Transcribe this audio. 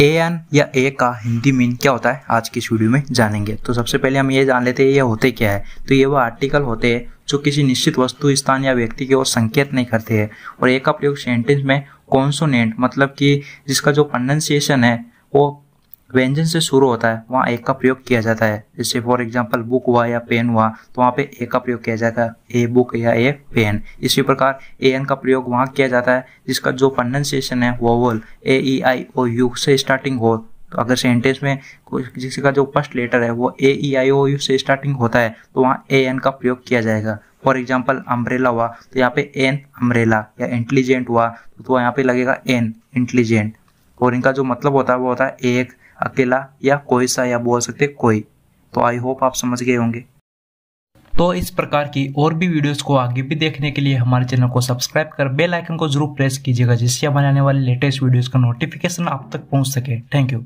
A N या ए का Hindi mean क्या होता है आज की स्टूडियो में जानेंगे तो सबसे पहले हम ये जान लेते हैं ये होते क्या है तो ये वो आर्टिकल होते हैं जो किसी निश्चित वस्तु स्थान या व्यक्ति की ओर संकेत नहीं करते हैं और ए का प्रयोग सेंटेंस में कॉन्सोनेंट मतलब कि जिसका जो प्रोनाउंसिएशन है वो व्यंजन से शुरू होता है वहाँ एक का प्रयोग किया जाता है जैसे फॉर एग्जाम्पल बुक हुआ या पेन हुआ तो वहाँ पे एक का प्रयोग किया जाता है ए बुक या ए पेन इसी प्रकार ए एन का प्रयोग वहाँ किया जाता है जिसका जो प्रनाउंसिएशन है vowel A E I O U से स्टार्टिंग हो तो अगर सेंटेंस में जिसका जो फर्स्ट लेटर है वो ए ई आई ओ यू से स्टार्टिंग होता है तो वहाँ ए एन का प्रयोग किया जाएगा फॉर एग्जाम्पल अम्ब्रेला हुआ तो यहाँ पे एन अम्ब्रेला या इंटेलिजेंट हुआ तो, तो यहाँ पे लगेगा एन इंटेलिजेंट और इनका जो मतलब होता है वो होता है एक अकेला या कोई सा या बोल सकते कोई तो आई होप आप समझ गए होंगे तो इस प्रकार की और भी वीडियोस को आगे भी देखने के लिए हमारे चैनल को सब्सक्राइब कर बेल आइकन को जरूर प्रेस कीजिएगा जिससे हमारे आने वाले लेटेस्ट वीडियोस का नोटिफिकेशन आप तक पहुंच सके थैंक यू